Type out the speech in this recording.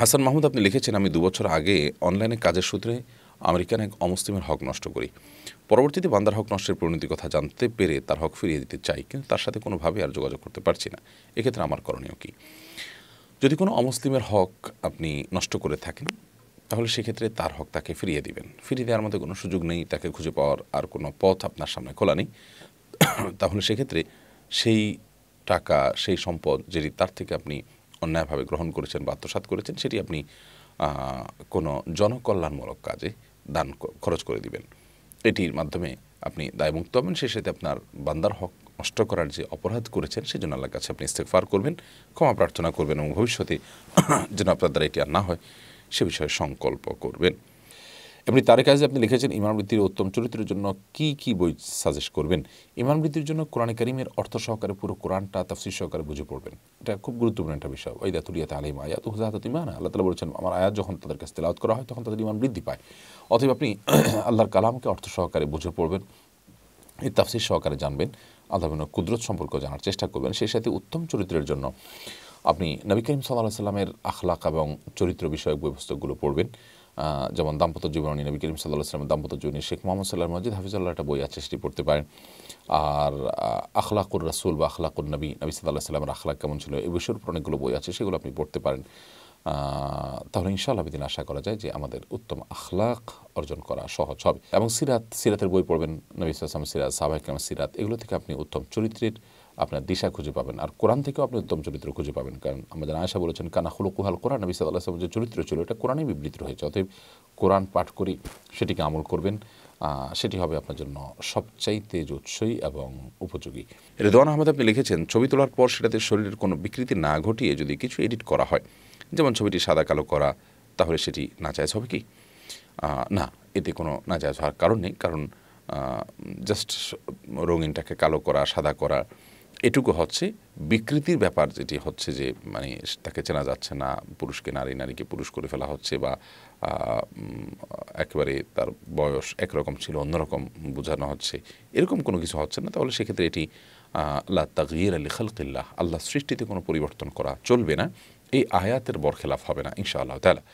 হাসান মাহমুদ আপনি লিখেছেন আমি দুবছর আগে অনলাইনে কাজের সূত্রে আমেরিকান এক অমুসলিমের হক নষ্ট করি পরবর্তীতে বান্দার হক নষ্টের পরিণতির কথা জানতে পেরে তার হক ফিরিয়ে দিতে চাই কিন্তু তার সাথে কোনোভাবে আর যোগাযোগ করতে পারছি না এক্ষেত্রে আমার করণীয় কি যদি কোনো অমুসলিমের হক আপনি নষ্ট করে থাকেন তাহলে সেক্ষেত্রে তার হক তাকে ফিরিয়ে দিবেন ফিরিয়ে দেওয়ার মধ্যে কোনো সুযোগ নেই তাকে খুঁজে পাওয়ার আর কোনো পথ আপনার সামনে খোলা নেই তাহলে সেক্ষেত্রে সেই টাকা সেই সম্পদ যেটি তার থেকে আপনি অন্যায়ভাবে গ্রহণ করেছেন বা আত্মসাত করেছেন সেটি আপনি কোনো জনকল্যাণমূলক কাজে দান খরচ করে দিবেন এটির মাধ্যমে আপনি দায়মুক্ত হবেন সে সাথে আপনার বান্দার হক নষ্ট করার যে অপরাধ করেছেন সেজন্য আল্লাহর কাছে আপনি ইস্তেকফার করবেন ক্ষমা প্রার্থনা করবেন এবং ভবিষ্যতে যেন আপনার দ্বারা এটি আর না হয় সে বিষয়ে সংকল্প করবেন এমনি তারেক কাজে আপনি লিখেছেন ইমাম বৃদ্ধির উত্তম চরিত্রের জন্য কি কি বই সাজেস্ট করবেন ইমান বৃদ্ধির জন্য কোরআন করিমের অর্থ সহকারে পুরো কোরআনটা তাফসির সহকারে বুঝে পড়বেন এটা খুব গুরুত্বপূর্ণ একটা বিষয় ওই দাতুলিয়াত আলিম আয়াত হুজাহাত ইমান আল্লাহ তালা বলেছেন আমার আয়াত যখন তাদের কাছে তেলাওত করা হয় তখন তাদের ইমান বৃদ্ধি পায় অতএব আপনি আল্লাহর কালামকে অর্থ সহকারে বুঝে পড়বেন এই তাফসির সহকারে জানবেন আল্লাহ কুদরত সম্পর্কে জানার চেষ্টা করবেন সেই সাথে উত্তম চরিত্রের জন্য আপনি নবী করিম সাল্লাহ সাল্লামের আখলাক এবং চরিত্র বিষয়ক বই পুস্তকগুলো পড়বেন যেমন দাম্পত্য জীবনী নবী করিম সাল্লাহ সাল্লামের দাম্পত্য জীবনী শেখ মোহাম্মদ সাল্লাহ মজিদ হাফিজুল্লাহ একটা বই আছে সেটি পড়তে পারেন আর আখলাকুর রাসুল বা আখলাকুর নবী নবী সাল্লাহ সাল্লামের আখলাক কেমন ছিল এই বিষয়ের উপর অনেকগুলো বই আছে সেগুলো আপনি পড়তে পারেন তাহলে ইনশাআল্লাহ বিদিন আশা করা যায় যে আমাদের উত্তম আখলাক অর্জন করা সহজ হবে এবং সিরাত সিরাতের বই পড়বেন নবী সাল্লাম সিরাত সাহাবাহিক সিরাত এগুলো থেকে আপনি উত্তম চরিত্রের আপনার দিশা খুঁজে পাবেন আর কোরআন থেকেও আপনি উত্তম চরিত্র খুঁজে পাবেন কারণ আমাদের আয়সা বলেছেন কানা কুহাল কোরআন নবী সাল্লাহ যে চরিত্র ছিল এটা কোরআনে বিবৃত হয়েছে অতএব কোরআন পাঠ করি সেটিকে আমল করবেন সেটি হবে আপনার জন্য সবচাইতে উৎসই এবং উপযোগী রেদোয়ান আহমেদ আপনি লিখেছেন ছবি তোলার পর সেটাতে শরীরের কোনো বিকৃতি না ঘটিয়ে যদি কিছু এডিট করা হয় যেমন ছবিটি সাদা কালো করা তাহলে সেটি নাজায়জ হবে কি না এতে কোনো নাজায়জ হওয়ার কারণ নেই কারণ জাস্ট রঙিনটাকে কালো করা সাদা করা এটুকু হচ্ছে বিকৃতির ব্যাপার যেটি হচ্ছে যে মানে তাকে চেনা যাচ্ছে না পুরুষকে নারী নারীকে পুরুষ করে ফেলা হচ্ছে বা একেবারে তার বয়স একরকম ছিল অন্যরকম বোঝানো হচ্ছে এরকম কোনো কিছু হচ্ছে না তাহলে সেক্ষেত্রে এটি আল্লাহ তাগির আলী খালকিল্লাহ আল্লাহ সৃষ্টিতে কোনো পরিবর্তন করা চলবে না এই আয়াতের বরখেলাফ হবে না ইনশাআল্লাহ তালা